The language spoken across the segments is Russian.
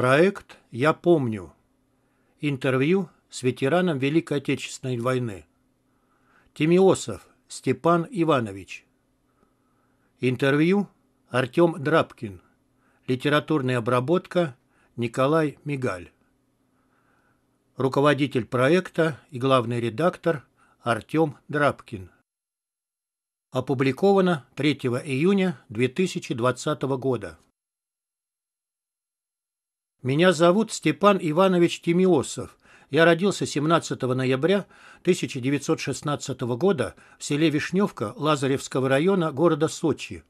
Проект «Я помню». Интервью с ветераном Великой Отечественной войны. Тимиосов Степан Иванович. Интервью Артем Драбкин. Литературная обработка Николай Мигаль. Руководитель проекта и главный редактор Артем Драбкин. Опубликовано 3 июня 2020 года. Меня зовут Степан Иванович Тимиосов. Я родился 17 ноября 1916 года в селе Вишневка Лазаревского района города Сочи.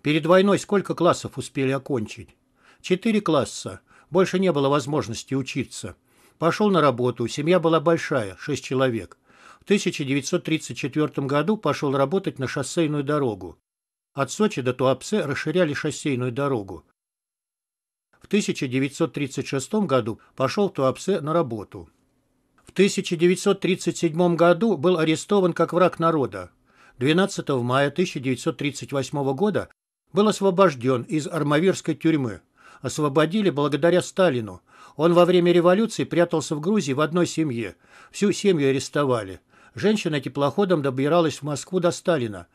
Перед войной сколько классов успели окончить? Четыре класса. Больше не было возможности учиться. Пошел на работу, семья была большая, шесть человек. В 1934 году пошел работать на шоссейную дорогу. От Сочи до Туапсе расширяли шоссейную дорогу. В 1936 году пошел в Туапсе на работу. В 1937 году был арестован как враг народа. 12 мая 1938 года был освобожден из армавирской тюрьмы. Освободили благодаря Сталину. Он во время революции прятался в Грузии в одной семье. Всю семью арестовали. Женщина теплоходом добиралась в Москву до Сталина.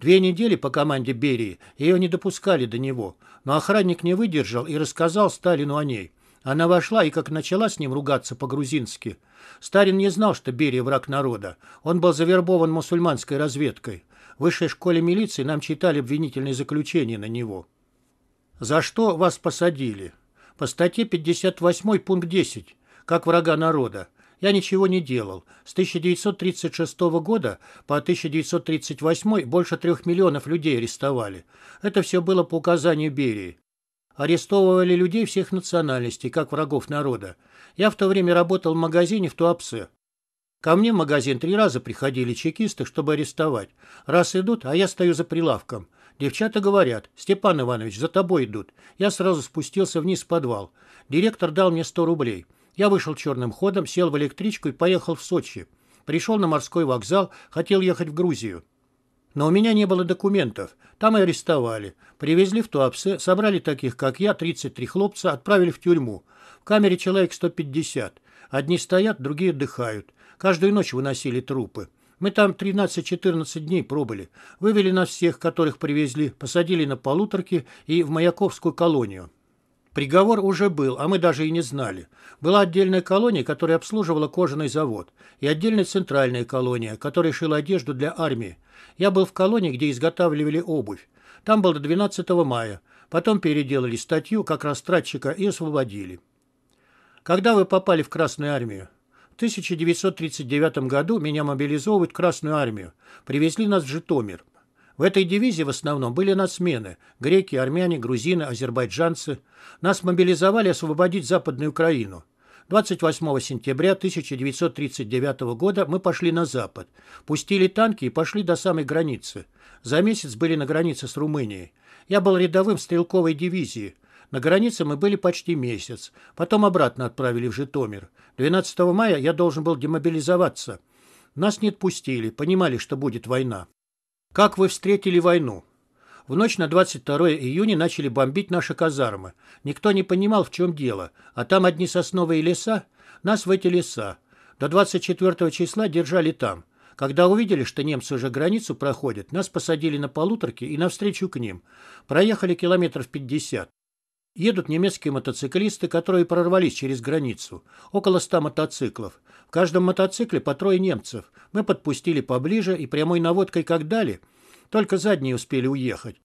Две недели по команде Берии ее не допускали до него, но охранник не выдержал и рассказал Сталину о ней. Она вошла и как начала с ним ругаться по-грузински. Сталин не знал, что Берия враг народа. Он был завербован мусульманской разведкой. В высшей школе милиции нам читали обвинительные заключения на него. «За что вас посадили?» «По статье 58 пункт 10. Как врага народа я ничего не делал. С 1936 года по 1938 больше трех миллионов людей арестовали. Это все было по указанию Берии. Арестовывали людей всех национальностей, как врагов народа. Я в то время работал в магазине в Туапсе. Ко мне в магазин три раза приходили чекисты, чтобы арестовать. Раз идут, а я стою за прилавком. Девчата говорят, «Степан Иванович, за тобой идут». Я сразу спустился вниз в подвал. Директор дал мне сто рублей. Я вышел черным ходом, сел в электричку и поехал в Сочи. Пришел на морской вокзал, хотел ехать в Грузию. Но у меня не было документов. Там и арестовали. Привезли в Туапсе, собрали таких, как я, 33 хлопца, отправили в тюрьму. В камере человек 150. Одни стоят, другие отдыхают. Каждую ночь выносили трупы. Мы там 13-14 дней пробыли. Вывели нас всех, которых привезли, посадили на полуторки и в Маяковскую колонию. Приговор уже был, а мы даже и не знали. Была отдельная колония, которая обслуживала кожаный завод, и отдельная центральная колония, которая шила одежду для армии. Я был в колонии, где изготавливали обувь. Там был до 12 мая. Потом переделали статью как растратчика и освободили. Когда вы попали в Красную армию? В 1939 году меня мобилизовывают в Красную армию. Привезли нас в Житомир. В этой дивизии в основном были нацмены – греки, армяне, грузины, азербайджанцы. Нас мобилизовали освободить Западную Украину. 28 сентября 1939 года мы пошли на запад. Пустили танки и пошли до самой границы. За месяц были на границе с Румынией. Я был рядовым стрелковой дивизии. На границе мы были почти месяц. Потом обратно отправили в Житомир. 12 мая я должен был демобилизоваться. Нас не отпустили, понимали, что будет война. Как вы встретили войну? В ночь на 22 июня начали бомбить наши казармы. Никто не понимал, в чем дело. А там одни сосновые леса, нас в эти леса. До 24 числа держали там. Когда увидели, что немцы уже границу проходят, нас посадили на полуторки и навстречу к ним. Проехали километров 50. Едут немецкие мотоциклисты, которые прорвались через границу. Около ста мотоциклов. В каждом мотоцикле по трое немцев. Мы подпустили поближе и прямой наводкой как дали. Только задние успели уехать.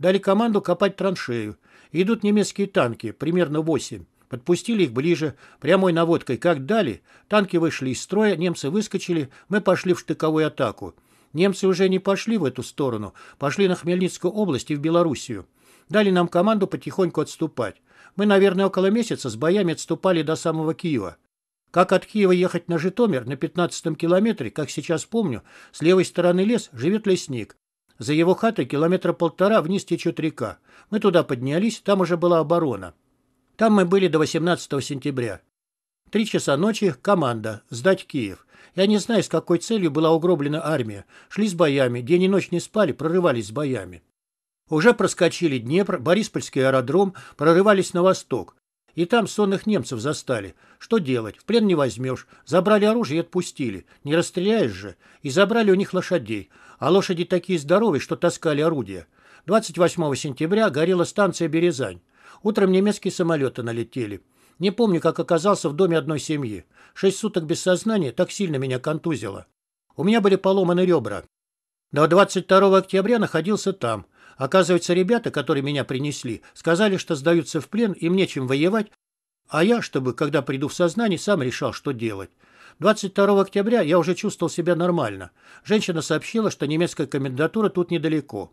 Дали команду копать траншею. Идут немецкие танки, примерно восемь. Подпустили их ближе, прямой наводкой как дали. Танки вышли из строя, немцы выскочили, мы пошли в штыковую атаку. Немцы уже не пошли в эту сторону, пошли на Хмельницкую область и в Белоруссию дали нам команду потихоньку отступать. Мы, наверное, около месяца с боями отступали до самого Киева. Как от Киева ехать на Житомир на 15-м километре, как сейчас помню, с левой стороны лес живет лесник. За его хатой километра полтора вниз течет река. Мы туда поднялись, там уже была оборона. Там мы были до 18 сентября. Три часа ночи, команда, сдать Киев. Я не знаю, с какой целью была угроблена армия. Шли с боями, день и ночь не спали, прорывались с боями. Уже проскочили Днепр, Бориспольский аэродром, прорывались на восток. И там сонных немцев застали. Что делать? В плен не возьмешь. Забрали оружие и отпустили. Не расстреляешь же. И забрали у них лошадей. А лошади такие здоровые, что таскали орудия. 28 сентября горела станция «Березань». Утром немецкие самолеты налетели. Не помню, как оказался в доме одной семьи. Шесть суток без сознания так сильно меня контузило. У меня были поломаны ребра. До 22 октября находился там – Оказывается, ребята, которые меня принесли, сказали, что сдаются в плен, им нечем воевать, а я, чтобы, когда приду в сознание, сам решал, что делать. 22 октября я уже чувствовал себя нормально. Женщина сообщила, что немецкая комендатура тут недалеко.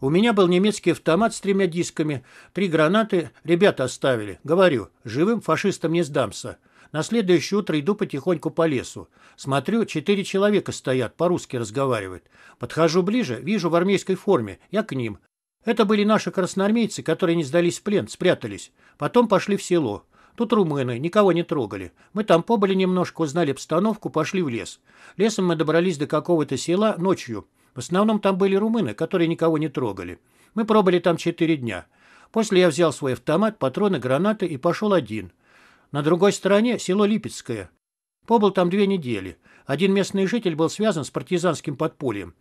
У меня был немецкий автомат с тремя дисками, три гранаты ребята оставили. Говорю, живым фашистам не сдамся. На следующее утро иду потихоньку по лесу. Смотрю, четыре человека стоят, по-русски разговаривают. Подхожу ближе, вижу в армейской форме, я к ним. Это были наши красноармейцы, которые не сдались в плен, спрятались. Потом пошли в село. Тут румыны, никого не трогали. Мы там побыли немножко, узнали обстановку, пошли в лес. Лесом мы добрались до какого-то села ночью. В основном там были румыны, которые никого не трогали. Мы пробыли там четыре дня. После я взял свой автомат, патроны, гранаты и пошел один. На другой стороне село Липецкое. Побыл там две недели. Один местный житель был связан с партизанским подпольем.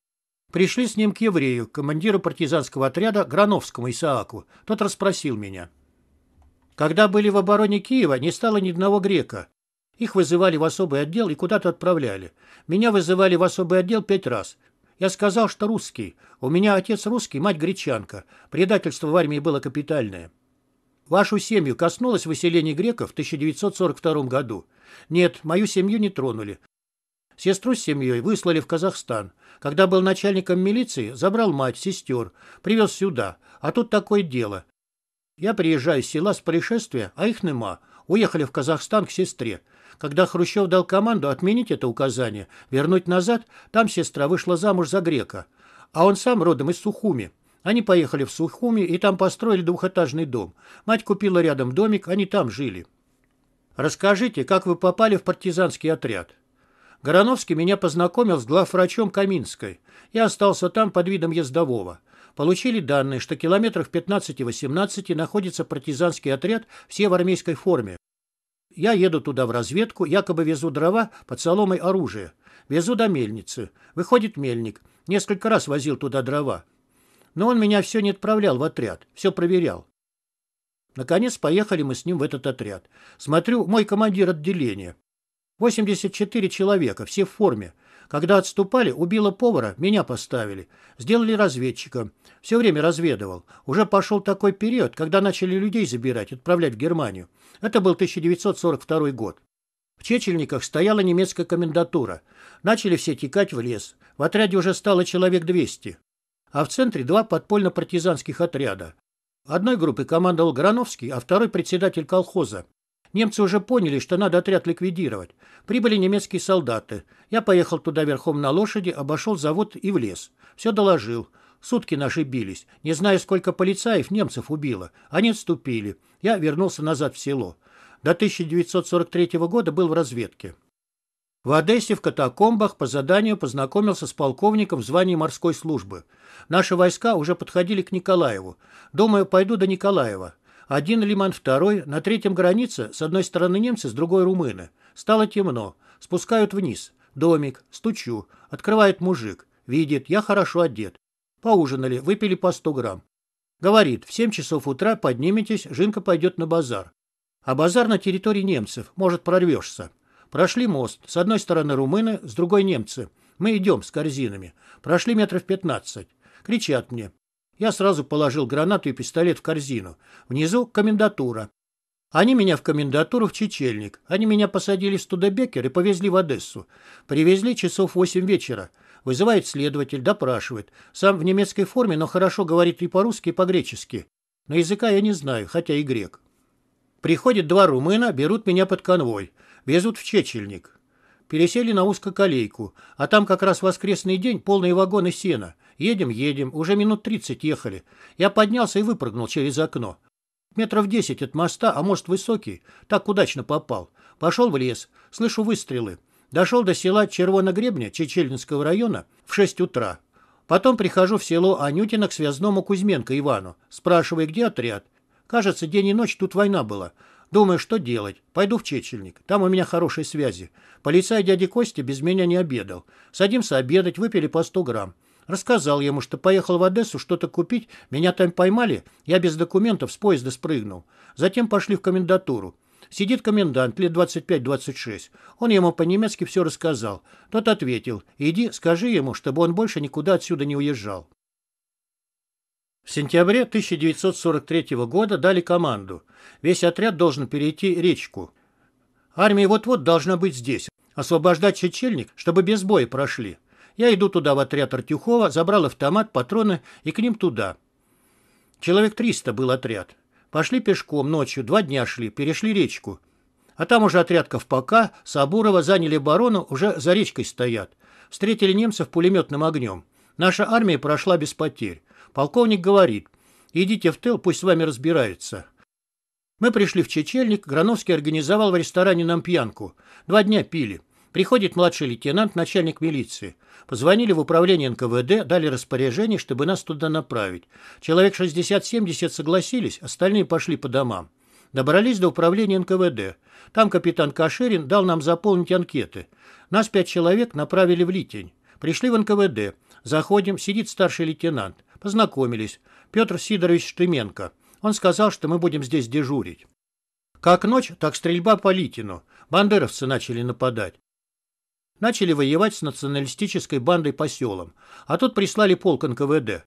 Пришли с ним к еврею, командиру партизанского отряда Грановскому Исааку. Тот расспросил меня. Когда были в обороне Киева, не стало ни одного грека. Их вызывали в особый отдел и куда-то отправляли. Меня вызывали в особый отдел пять раз. Я сказал, что русский. У меня отец русский, мать гречанка. Предательство в армии было капитальное. Вашу семью коснулось выселение греков в 1942 году? Нет, мою семью не тронули. Сестру с семьей выслали в Казахстан. Когда был начальником милиции, забрал мать, сестер, привез сюда. А тут такое дело. Я приезжаю из села с происшествия, а их нема. Уехали в Казахстан к сестре. Когда Хрущев дал команду отменить это указание, вернуть назад, там сестра вышла замуж за грека. А он сам родом из Сухуми. Они поехали в Сухуми и там построили двухэтажный дом. Мать купила рядом домик, они там жили. Расскажите, как вы попали в партизанский отряд? Гороновский меня познакомил с главврачом Каминской. Я остался там под видом ездового. Получили данные, что километрах 15-18 находится партизанский отряд, все в армейской форме. Я еду туда в разведку, якобы везу дрова под соломой оружие. Везу до мельницы. Выходит мельник. Несколько раз возил туда дрова. Но он меня все не отправлял в отряд, все проверял. Наконец поехали мы с ним в этот отряд. Смотрю, мой командир отделения. 84 человека, все в форме. Когда отступали, убило повара, меня поставили. Сделали разведчика. Все время разведывал. Уже пошел такой период, когда начали людей забирать, отправлять в Германию. Это был 1942 год. В Чечельниках стояла немецкая комендатура. Начали все текать в лес. В отряде уже стало человек 200 а в центре два подпольно-партизанских отряда. Одной группой командовал Грановский, а второй председатель колхоза. Немцы уже поняли, что надо отряд ликвидировать. Прибыли немецкие солдаты. Я поехал туда верхом на лошади, обошел завод и влез. Все доложил. Сутки наши бились. Не знаю, сколько полицаев немцев убило. Они отступили. Я вернулся назад в село. До 1943 года был в разведке. В Одессе в катакомбах по заданию познакомился с полковником в звании морской службы. Наши войска уже подходили к Николаеву. Думаю, пойду до Николаева. Один лиман, второй. На третьем границе с одной стороны немцы, с другой румыны. Стало темно. Спускают вниз. Домик. Стучу. Открывает мужик. Видит, я хорошо одет. Поужинали, выпили по 100 грамм. Говорит, в 7 часов утра подниметесь, Жинка пойдет на базар. А базар на территории немцев, может, прорвешься. Прошли мост. С одной стороны румыны, с другой немцы. Мы идем с корзинами. Прошли метров пятнадцать. Кричат мне. Я сразу положил гранату и пистолет в корзину. Внизу комендатура. Они меня в комендатуру в Чечельник. Они меня посадили в Студебекер и повезли в Одессу. Привезли часов восемь вечера. Вызывает следователь, допрашивает. Сам в немецкой форме, но хорошо говорит и по-русски, и по-гречески. Но языка я не знаю, хотя и грек. Приходят два румына, берут меня под конвой. Везут в Чечельник. Пересели на узкоколейку, а там как раз воскресный день, полные вагоны сена. Едем, едем, уже минут тридцать ехали. Я поднялся и выпрыгнул через окно. Метров десять от моста, а мост высокий, так удачно попал. Пошел в лес, слышу выстрелы. Дошел до села Червоногребня Чечельнинского района в шесть утра. Потом прихожу в село Анютино к связному Кузьменко Ивану, спрашивая, где отряд. Кажется, день и ночь тут война была. Думаю, что делать. Пойду в Чечельник. Там у меня хорошие связи. Полицай дяди Кости без меня не обедал. Садимся обедать, выпили по 100 грамм. Рассказал ему, что поехал в Одессу что-то купить, меня там поймали, я без документов с поезда спрыгнул. Затем пошли в комендатуру. Сидит комендант, лет 25-26. Он ему по-немецки все рассказал. Тот ответил, иди, скажи ему, чтобы он больше никуда отсюда не уезжал. В сентябре 1943 года дали команду. Весь отряд должен перейти речку. Армия вот-вот должна быть здесь. Освобождать Чечельник, чтобы без боя прошли. Я иду туда в отряд Артюхова, забрал автомат, патроны и к ним туда. Человек 300 был отряд. Пошли пешком ночью, два дня шли, перешли речку. А там уже отряд Ковпака, Сабурова заняли барону, уже за речкой стоят. Встретили немцев пулеметным огнем. Наша армия прошла без потерь. Полковник говорит, идите в тыл, пусть с вами разбираются. Мы пришли в Чечельник, Грановский организовал в ресторане нам пьянку. Два дня пили. Приходит младший лейтенант, начальник милиции. Позвонили в управление НКВД, дали распоряжение, чтобы нас туда направить. Человек 60-70 согласились, остальные пошли по домам. Добрались до управления НКВД. Там капитан Каширин дал нам заполнить анкеты. Нас пять человек направили в Литень. Пришли в НКВД. Заходим, сидит старший лейтенант. Познакомились. Петр Сидорович Штыменко. Он сказал, что мы будем здесь дежурить. Как ночь, так стрельба по Литину. Бандеровцы начали нападать. Начали воевать с националистической бандой по селам. А тут прислали полк НКВД.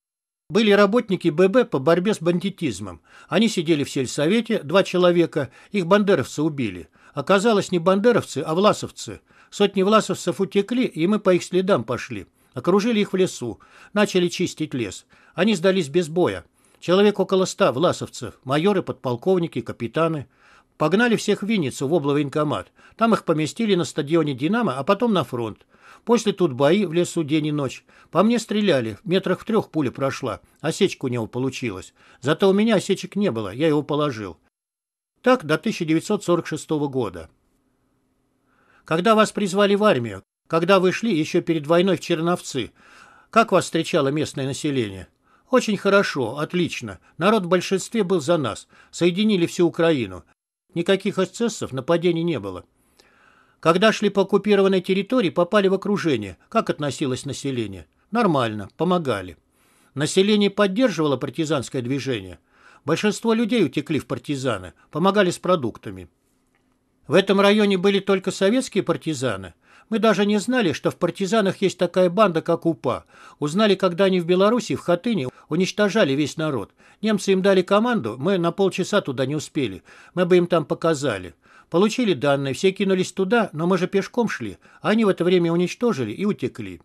Были работники ББ по борьбе с бандитизмом. Они сидели в сельсовете, два человека, их бандеровцы убили. Оказалось, не бандеровцы, а власовцы. Сотни власовцев утекли, и мы по их следам пошли. Окружили их в лесу. Начали чистить лес. Они сдались без боя. Человек около ста власовцев, майоры, подполковники, капитаны. Погнали всех в Винницу, в облвоенкомат. Там их поместили на стадионе «Динамо», а потом на фронт. После тут бои в лесу день и ночь. По мне стреляли, в метрах в трех пуля прошла. Осечка у него получилась. Зато у меня осечек не было, я его положил. Так до 1946 года. Когда вас призвали в армию, когда вы шли еще перед войной в Черновцы, как вас встречало местное население? Очень хорошо, отлично. Народ в большинстве был за нас. Соединили всю Украину. Никаких эксцессов, нападений не было. Когда шли по оккупированной территории, попали в окружение. Как относилось население? Нормально, помогали. Население поддерживало партизанское движение. Большинство людей утекли в партизаны, помогали с продуктами. В этом районе были только советские партизаны – мы даже не знали, что в партизанах есть такая банда, как УПА. Узнали, когда они в Беларуси, в Хатыне, уничтожали весь народ. Немцы им дали команду, мы на полчаса туда не успели. Мы бы им там показали. Получили данные, все кинулись туда, но мы же пешком шли. Они в это время уничтожили и утекли.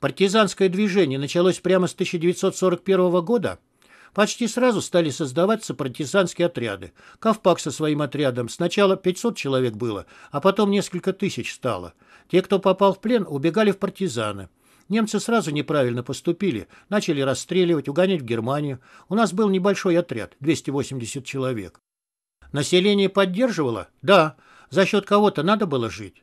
Партизанское движение началось прямо с 1941 года – Почти сразу стали создаваться партизанские отряды. Ковпак со своим отрядом. Сначала 500 человек было, а потом несколько тысяч стало. Те, кто попал в плен, убегали в партизаны. Немцы сразу неправильно поступили, начали расстреливать, угонять в Германию. У нас был небольшой отряд, 280 человек. Население поддерживало? Да. За счет кого-то надо было жить.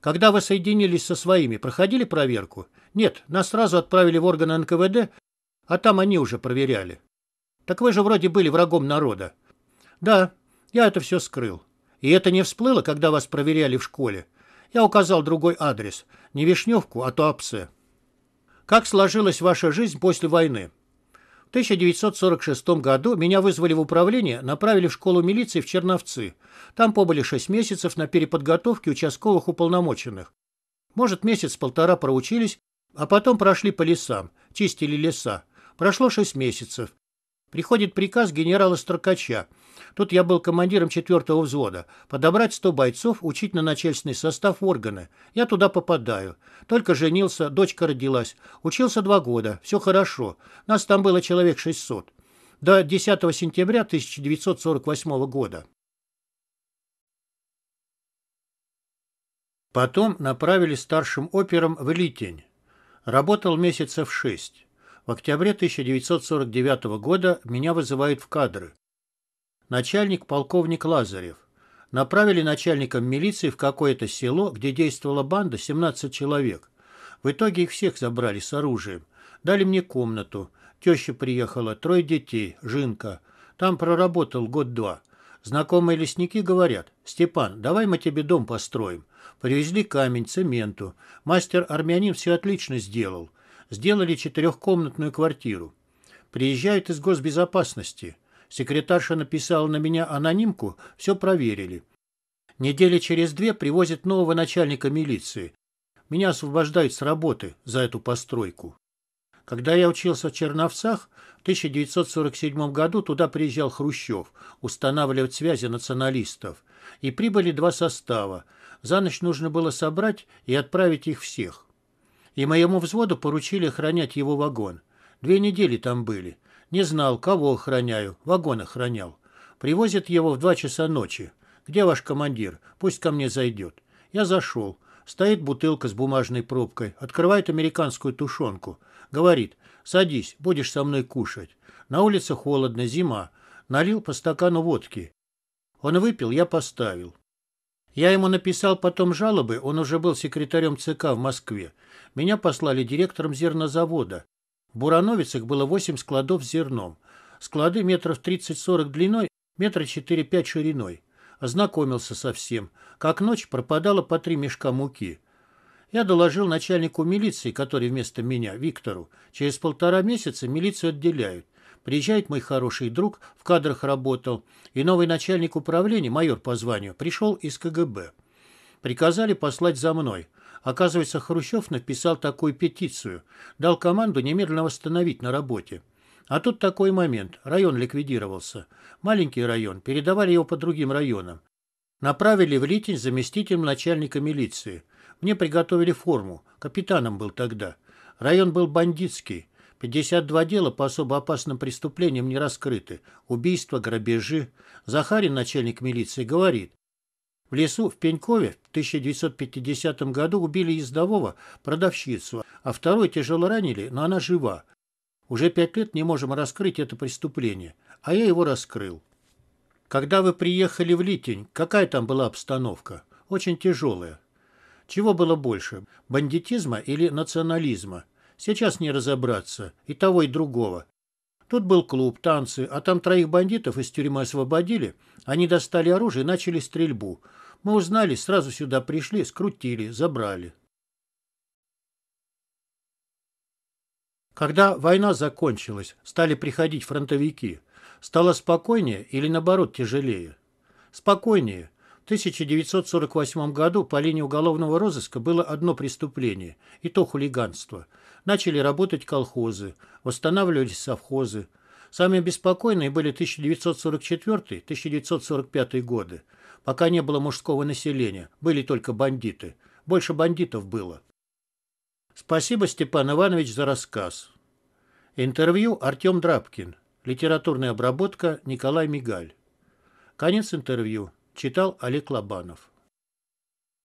Когда вы соединились со своими, проходили проверку? Нет, нас сразу отправили в органы НКВД, а там они уже проверяли. Так вы же вроде были врагом народа. Да, я это все скрыл. И это не всплыло, когда вас проверяли в школе. Я указал другой адрес. Не Вишневку, а Туапсе. Как сложилась ваша жизнь после войны? В 1946 году меня вызвали в управление, направили в школу милиции в Черновцы. Там побыли 6 месяцев на переподготовке участковых уполномоченных. Может, месяц-полтора проучились, а потом прошли по лесам, чистили леса. Прошло 6 месяцев. Приходит приказ генерала Строкача. Тут я был командиром 4-го взвода. Подобрать 100 бойцов, учить на начальственный состав органы. Я туда попадаю. Только женился, дочка родилась. Учился два года. Все хорошо. Нас там было человек 600. До 10 сентября 1948 года. Потом направили старшим операм в Литень. Работал месяцев шесть. В октябре 1949 года меня вызывают в кадры. Начальник полковник Лазарев. Направили начальником милиции в какое-то село, где действовала банда 17 человек. В итоге их всех забрали с оружием. Дали мне комнату. Теща приехала, трое детей, Жинка. Там проработал год-два. Знакомые лесники говорят, «Степан, давай мы тебе дом построим». Привезли камень, цементу. Мастер-армянин все отлично сделал сделали четырехкомнатную квартиру. Приезжают из госбезопасности. Секретарша написала на меня анонимку, все проверили. Недели через две привозят нового начальника милиции. Меня освобождают с работы за эту постройку. Когда я учился в Черновцах, в 1947 году туда приезжал Хрущев устанавливать связи националистов. И прибыли два состава. За ночь нужно было собрать и отправить их всех и моему взводу поручили охранять его вагон. Две недели там были. Не знал, кого охраняю, вагон охранял. Привозят его в два часа ночи. Где ваш командир? Пусть ко мне зайдет. Я зашел. Стоит бутылка с бумажной пробкой, открывает американскую тушенку. Говорит, садись, будешь со мной кушать. На улице холодно, зима. Налил по стакану водки. Он выпил, я поставил. Я ему написал потом жалобы, он уже был секретарем ЦК в Москве. Меня послали директором зернозавода. В Бурановицах было 8 складов с зерном. Склады метров 30-40 длиной, метра 4-5 шириной. Ознакомился со всем. Как ночь пропадало по три мешка муки. Я доложил начальнику милиции, который вместо меня, Виктору. Через полтора месяца милицию отделяют. Приезжает мой хороший друг, в кадрах работал, и новый начальник управления, майор по званию, пришел из КГБ. Приказали послать за мной. Оказывается, Хрущев написал такую петицию, дал команду немедленно восстановить на работе. А тут такой момент. Район ликвидировался. Маленький район. Передавали его по другим районам. Направили в Литень заместителем начальника милиции. Мне приготовили форму. Капитаном был тогда. Район был бандитский. 52 дела по особо опасным преступлениям не раскрыты. Убийства, грабежи. Захарин, начальник милиции, говорит. В лесу в Пенькове в 1950 году убили ездового, продавщицу, а второй тяжело ранили, но она жива. Уже пять лет не можем раскрыть это преступление, а я его раскрыл. Когда вы приехали в Литень, какая там была обстановка? Очень тяжелая. Чего было больше, бандитизма или национализма? Сейчас не разобраться. И того, и другого. Тут был клуб, танцы, а там троих бандитов из тюрьмы освободили. Они достали оружие и начали стрельбу. Мы узнали, сразу сюда пришли, скрутили, забрали. Когда война закончилась, стали приходить фронтовики. Стало спокойнее или, наоборот, тяжелее? Спокойнее. В 1948 году по линии уголовного розыска было одно преступление, и то хулиганство – начали работать колхозы, восстанавливались совхозы. Самые беспокойные были 1944-1945 годы. Пока не было мужского населения, были только бандиты. Больше бандитов было. Спасибо, Степан Иванович, за рассказ. Интервью Артем Драбкин. Литературная обработка Николай Мигаль. Конец интервью. Читал Олег Лобанов.